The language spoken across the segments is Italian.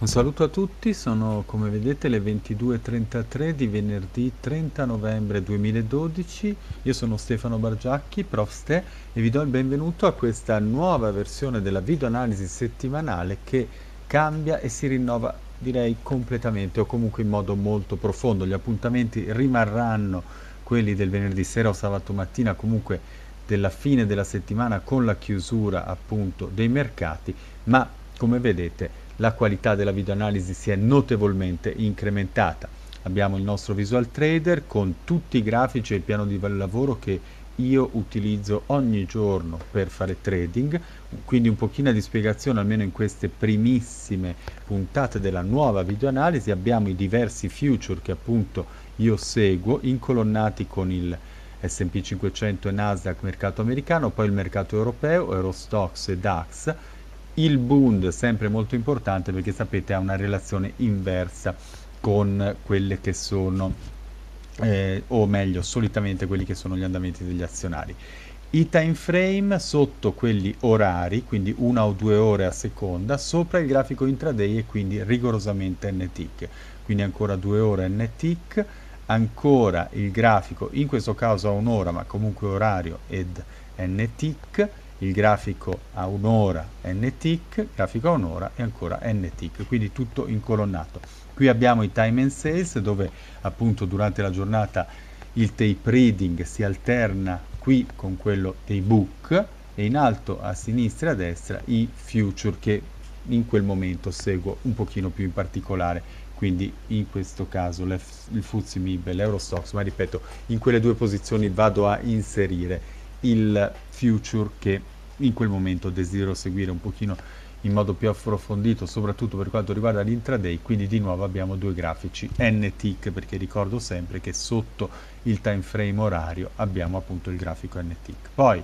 Un saluto a tutti, sono come vedete le 22.33 di venerdì 30 novembre 2012, io sono Stefano Bargiacchi, prof. Ste, e vi do il benvenuto a questa nuova versione della videoanalisi settimanale che cambia e si rinnova direi completamente o comunque in modo molto profondo, gli appuntamenti rimarranno quelli del venerdì sera o sabato mattina comunque della fine della settimana con la chiusura appunto dei mercati, ma come vedete la qualità della videoanalisi si è notevolmente incrementata. Abbiamo il nostro Visual Trader con tutti i grafici e il piano di lavoro che io utilizzo ogni giorno per fare trading, quindi un pochino di spiegazione almeno in queste primissime puntate della nuova videoanalisi. Abbiamo i diversi future che appunto io seguo, incolonnati con il S&P 500 e Nasdaq mercato americano, poi il mercato europeo, Eurostox e DAX, il Bund sempre molto importante perché sapete ha una relazione inversa con quelle che sono eh, o meglio solitamente quelli che sono gli andamenti degli azionari i time frame sotto quelli orari quindi una o due ore a seconda sopra il grafico intraday e quindi rigorosamente NTIC quindi ancora due ore NTIC ancora il grafico in questo caso a un'ora ma comunque orario ed NTIC il grafico a un'ora n grafico a un'ora e ancora n quindi tutto incolonnato. Qui abbiamo i time and sales dove appunto durante la giornata il tape reading si alterna qui con quello dei book e in alto a sinistra e a destra i future che in quel momento seguo un pochino più in particolare quindi in questo caso il Fuzzi Mib e l'Eurostox, ma ripeto, in quelle due posizioni vado a inserire il future che in quel momento desidero seguire un pochino in modo più approfondito soprattutto per quanto riguarda l'intraday quindi di nuovo abbiamo due grafici n tick perché ricordo sempre che sotto il time frame orario abbiamo appunto il grafico n tick poi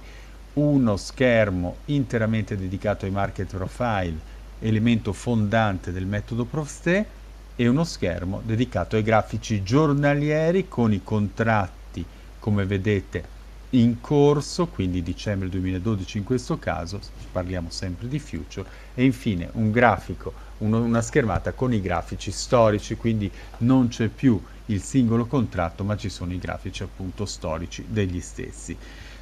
uno schermo interamente dedicato ai market profile elemento fondante del metodo Profsté e uno schermo dedicato ai grafici giornalieri con i contratti come vedete in corso, quindi dicembre 2012 in questo caso, parliamo sempre di future, e infine un grafico, uno, una schermata con i grafici storici, quindi non c'è più il singolo contratto ma ci sono i grafici appunto storici degli stessi.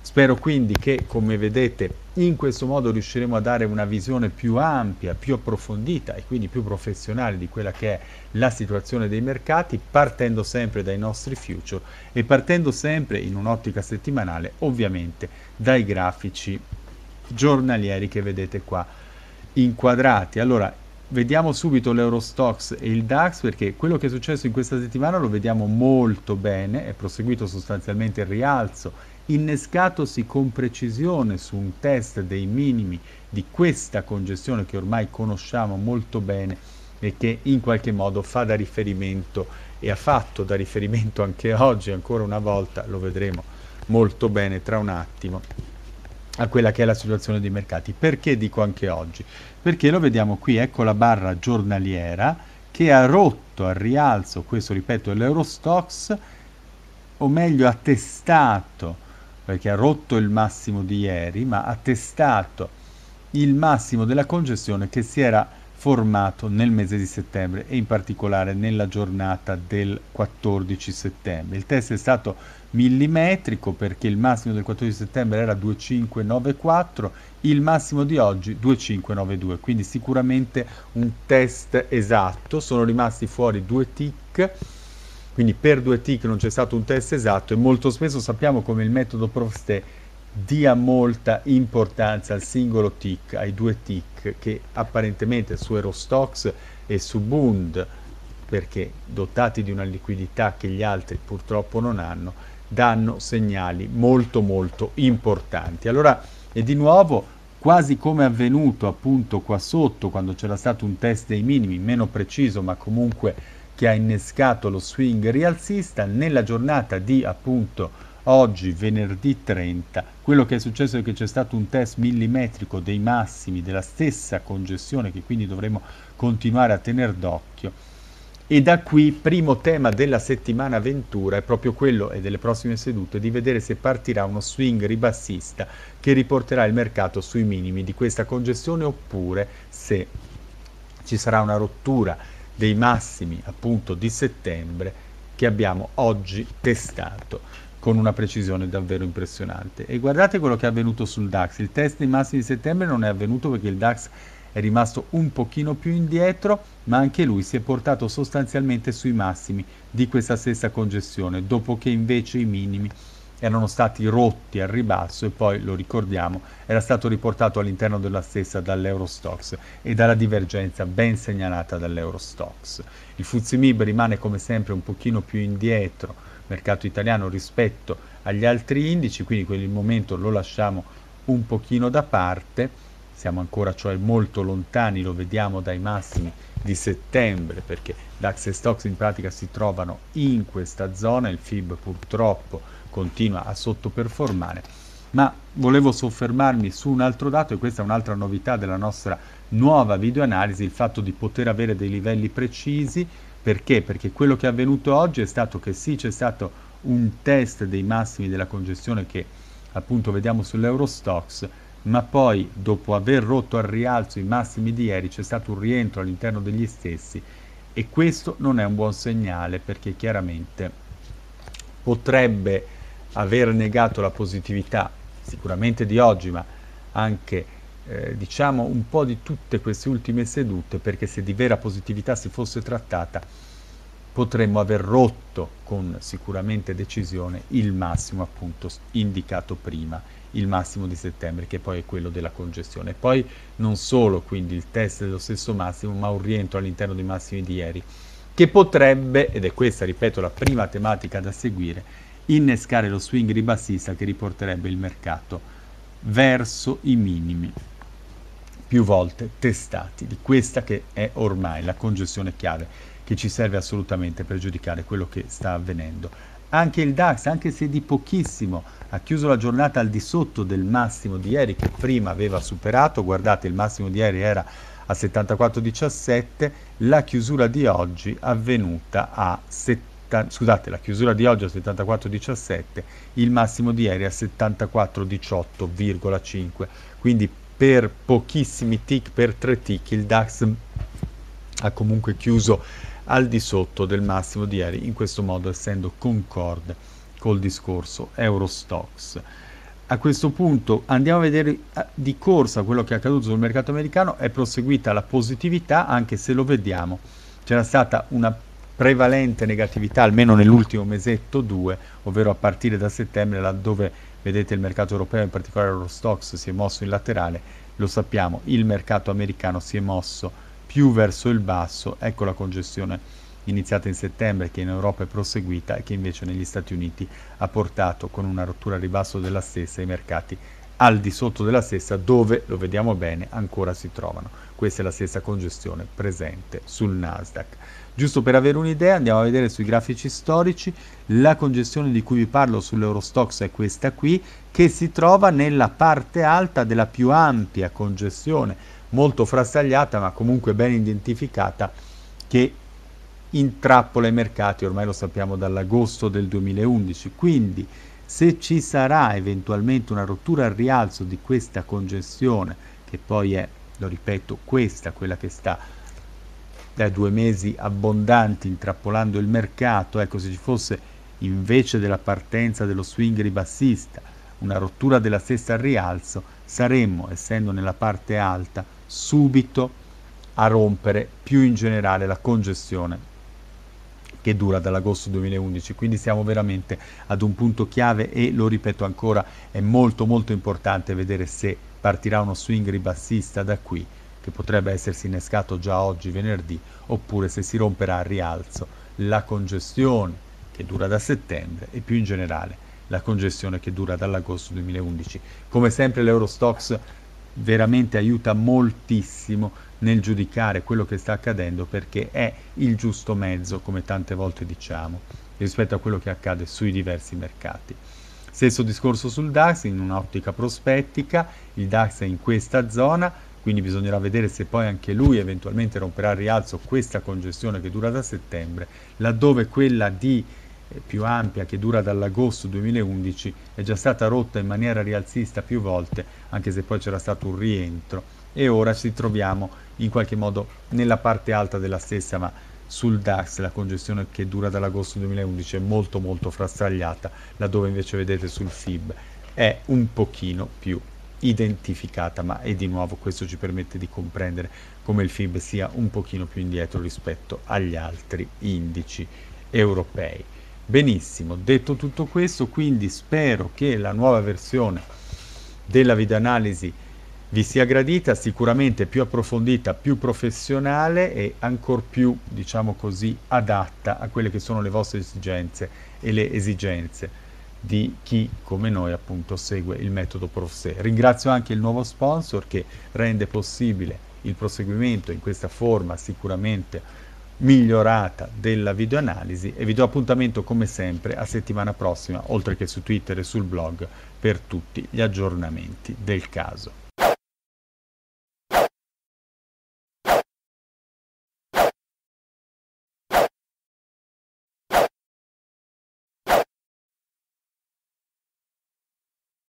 Spero quindi che, come vedete, in questo modo riusciremo a dare una visione più ampia, più approfondita e quindi più professionale di quella che è la situazione dei mercati, partendo sempre dai nostri future e partendo sempre in un'ottica settimanale, ovviamente, dai grafici giornalieri che vedete qua inquadrati. Allora, vediamo subito l'Eurostox e il DAX perché quello che è successo in questa settimana lo vediamo molto bene, è proseguito sostanzialmente il rialzo innescatosi con precisione su un test dei minimi di questa congestione che ormai conosciamo molto bene e che in qualche modo fa da riferimento e ha fatto da riferimento anche oggi, ancora una volta, lo vedremo molto bene tra un attimo, a quella che è la situazione dei mercati. Perché dico anche oggi? Perché lo vediamo qui, ecco la barra giornaliera che ha rotto al rialzo, questo ripeto è l'Eurostox, o meglio ha testato perché ha rotto il massimo di ieri, ma ha testato il massimo della congestione che si era formato nel mese di settembre e in particolare nella giornata del 14 settembre. Il test è stato millimetrico perché il massimo del 14 settembre era 2594, il massimo di oggi 2592, quindi sicuramente un test esatto, sono rimasti fuori due tic quindi per due tick non c'è stato un test esatto e molto spesso sappiamo come il metodo ProfSte dia molta importanza al singolo tick, ai due tick che apparentemente su Eurostox e su Bund perché dotati di una liquidità che gli altri purtroppo non hanno, danno segnali molto molto importanti. Allora, e di nuovo, quasi come avvenuto appunto qua sotto, quando c'era stato un test dei minimi, meno preciso, ma comunque che ha innescato lo swing rialzista nella giornata di appunto oggi venerdì 30 quello che è successo è che c'è stato un test millimetrico dei massimi della stessa congestione che quindi dovremo continuare a tenere d'occhio e da qui primo tema della settimana Ventura è proprio quello e delle prossime sedute di vedere se partirà uno swing ribassista che riporterà il mercato sui minimi di questa congestione oppure se ci sarà una rottura dei massimi appunto di settembre che abbiamo oggi testato con una precisione davvero impressionante. E guardate quello che è avvenuto sul DAX, il test dei massimi di settembre non è avvenuto perché il DAX è rimasto un pochino più indietro, ma anche lui si è portato sostanzialmente sui massimi di questa stessa congestione, dopo che invece i minimi erano stati rotti al ribasso e poi, lo ricordiamo, era stato riportato all'interno della stessa dall'Eurostox e dalla divergenza ben segnalata dall'Eurostox. Il Fuzimib rimane come sempre un pochino più indietro, mercato italiano, rispetto agli altri indici, quindi per il momento lo lasciamo un pochino da parte siamo ancora cioè molto lontani, lo vediamo dai massimi di settembre perché DAX e Stocks in pratica si trovano in questa zona, il FIB purtroppo continua a sottoperformare, ma volevo soffermarmi su un altro dato e questa è un'altra novità della nostra nuova videoanalisi, il fatto di poter avere dei livelli precisi, perché? Perché quello che è avvenuto oggi è stato che sì, c'è stato un test dei massimi della congestione che appunto vediamo sull'Eurostox, ma poi dopo aver rotto al rialzo i massimi di ieri c'è stato un rientro all'interno degli stessi e questo non è un buon segnale perché chiaramente potrebbe aver negato la positività sicuramente di oggi ma anche eh, diciamo un po' di tutte queste ultime sedute perché se di vera positività si fosse trattata potremmo aver rotto con sicuramente decisione il massimo appunto indicato prima, il massimo di settembre che poi è quello della congestione. Poi non solo quindi il test dello stesso massimo ma un rientro all'interno dei massimi di ieri che potrebbe, ed è questa ripeto la prima tematica da seguire, innescare lo swing ribassista che riporterebbe il mercato verso i minimi più volte testati di questa che è ormai la congestione chiave che ci serve assolutamente per giudicare quello che sta avvenendo. Anche il DAX, anche se di pochissimo, ha chiuso la giornata al di sotto del massimo di ieri che prima aveva superato, guardate il massimo di ieri era a 74,17, la chiusura di oggi avvenuta a 70 scusate, la chiusura di oggi a 74,17, il massimo di ieri a 74,18,5. Quindi per pochissimi tick, per tre tick, il DAX ha comunque chiuso al di sotto del massimo di ieri, in questo modo essendo concorde col discorso Eurostox. A questo punto andiamo a vedere eh, di corsa quello che è accaduto sul mercato americano, è proseguita la positività anche se lo vediamo, c'era stata una prevalente negatività almeno nell'ultimo mesetto 2, ovvero a partire da settembre laddove vedete il mercato europeo, in particolare l'Eurostox si è mosso in laterale, lo sappiamo, il mercato americano si è mosso più verso il basso, ecco la congestione iniziata in settembre che in Europa è proseguita e che invece negli Stati Uniti ha portato con una rottura a ribasso della stessa i mercati al di sotto della stessa dove, lo vediamo bene, ancora si trovano. Questa è la stessa congestione presente sul Nasdaq. Giusto per avere un'idea, andiamo a vedere sui grafici storici, la congestione di cui vi parlo sull'Eurostox è questa qui, che si trova nella parte alta della più ampia congestione molto frastagliata ma comunque ben identificata che intrappola i mercati, ormai lo sappiamo dall'agosto del 2011. Quindi se ci sarà eventualmente una rottura al rialzo di questa congestione, che poi è, lo ripeto, questa, quella che sta da due mesi abbondanti intrappolando il mercato, ecco se ci fosse invece della partenza dello swing ribassista una rottura della stessa al rialzo, saremmo, essendo nella parte alta, subito a rompere più in generale la congestione che dura dall'agosto 2011 quindi siamo veramente ad un punto chiave e lo ripeto ancora è molto molto importante vedere se partirà uno swing ribassista da qui che potrebbe essersi innescato già oggi venerdì oppure se si romperà a rialzo la congestione che dura da settembre e più in generale la congestione che dura dall'agosto 2011. Come sempre l'Eurostox veramente aiuta moltissimo nel giudicare quello che sta accadendo perché è il giusto mezzo, come tante volte diciamo, rispetto a quello che accade sui diversi mercati. Stesso discorso sul DAX, in un'ottica prospettica, il DAX è in questa zona, quindi bisognerà vedere se poi anche lui eventualmente romperà al rialzo questa congestione che dura da settembre, laddove quella di più ampia che dura dall'agosto 2011 è già stata rotta in maniera rialzista più volte, anche se poi c'era stato un rientro e ora ci troviamo in qualche modo nella parte alta della stessa, ma sul DAX la congestione che dura dall'agosto 2011 è molto molto frastagliata, laddove invece vedete sul FIB è un pochino più identificata, ma e di nuovo questo ci permette di comprendere come il FIB sia un pochino più indietro rispetto agli altri indici europei. Benissimo, detto tutto questo, quindi spero che la nuova versione della videoanalisi vi sia gradita, sicuramente più approfondita, più professionale e ancor più, diciamo così, adatta a quelle che sono le vostre esigenze e le esigenze di chi come noi appunto segue il metodo ProfSe. Ringrazio anche il nuovo sponsor che rende possibile il proseguimento in questa forma sicuramente migliorata della videoanalisi e vi do appuntamento come sempre a settimana prossima, oltre che su Twitter e sul blog, per tutti gli aggiornamenti del caso.